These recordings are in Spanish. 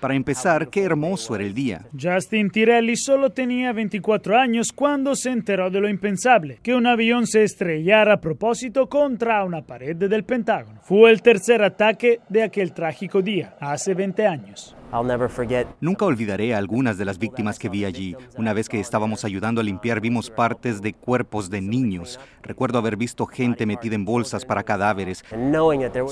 Para empezar, qué hermoso era el día. Justin Tirelli solo tenía 24 años cuando se enteró de lo impensable, que un avión se estrellara a propósito contra una pared del Pentágono. Fue el tercer ataque de aquel trágico día, hace 20 años. Nunca olvidaré a algunas de las víctimas que vi allí. Una vez que estábamos ayudando a limpiar, vimos partes de cuerpos de niños. Recuerdo haber visto gente metida en bolsas para cadáveres,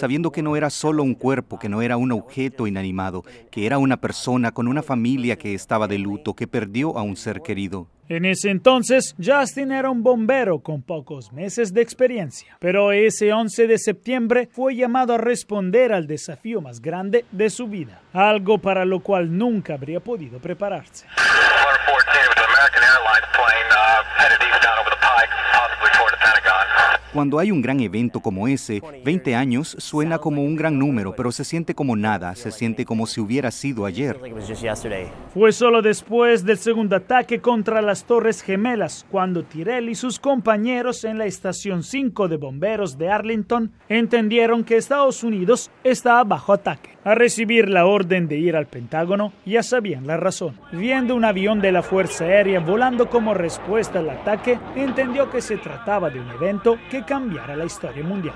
sabiendo que no era solo un cuerpo, que no era un objeto inanimado, que era una persona con una familia que estaba de luto, que perdió a un ser querido. En ese entonces, Justin era un bombero con pocos meses de experiencia, pero ese 11 de septiembre fue llamado a responder al desafío más grande de su vida, algo para lo cual nunca habría podido prepararse. Cuando hay un gran evento como ese, 20 años suena como un gran número, pero se siente como nada, se siente como si hubiera sido ayer. Fue solo después del segundo ataque contra las Torres Gemelas, cuando Tyrell y sus compañeros en la estación 5 de bomberos de Arlington entendieron que Estados Unidos estaba bajo ataque. A recibir la orden de ir al Pentágono, ya sabían la razón. Viendo un avión de la Fuerza Aérea volando como respuesta al ataque, entendió que se trataba de un evento que cambiara la historia mundial.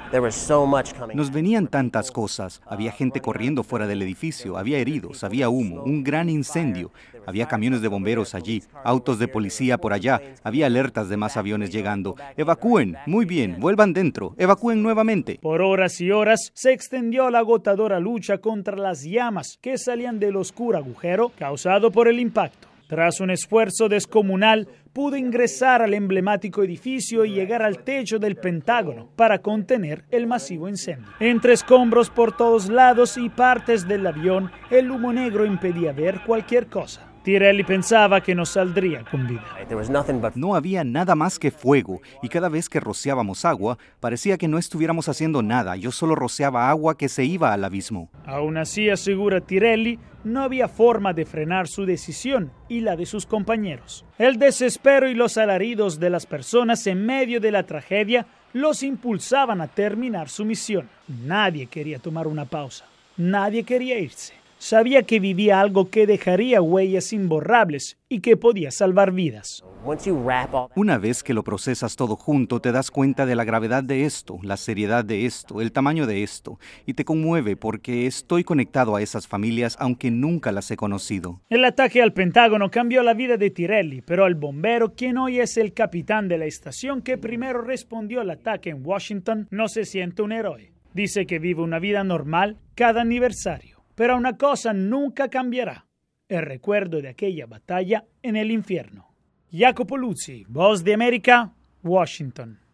Nos venían tantas cosas. Había gente corriendo fuera del edificio, había heridos, había humo, un gran incendio, había camiones de bomberos allí, autos de policía por allá, había alertas de más aviones llegando. Evacúen, muy bien, vuelvan dentro, evacúen nuevamente. Por horas y horas se extendió la agotadora lucha contra las llamas que salían del oscuro agujero causado por el impacto. Tras un esfuerzo descomunal, pudo ingresar al emblemático edificio y llegar al techo del Pentágono para contener el masivo incendio. Entre escombros por todos lados y partes del avión, el humo negro impedía ver cualquier cosa. Tirelli pensaba que no saldría con vida. No había nada más que fuego y cada vez que rociábamos agua parecía que no estuviéramos haciendo nada. Yo solo rociaba agua que se iba al abismo. Aún así, asegura Tirelli, no había forma de frenar su decisión y la de sus compañeros. El desespero y los alaridos de las personas en medio de la tragedia los impulsaban a terminar su misión. Nadie quería tomar una pausa, nadie quería irse sabía que vivía algo que dejaría huellas imborrables y que podía salvar vidas. Una vez que lo procesas todo junto, te das cuenta de la gravedad de esto, la seriedad de esto, el tamaño de esto, y te conmueve porque estoy conectado a esas familias aunque nunca las he conocido. El ataque al Pentágono cambió la vida de Tirelli, pero el bombero, quien hoy es el capitán de la estación que primero respondió al ataque en Washington, no se siente un héroe. Dice que vive una vida normal cada aniversario. Pero una cosa nunca cambiará. El recuerdo de aquella batalla en el infierno. Jacopo Luzzi, Voz de América, Washington.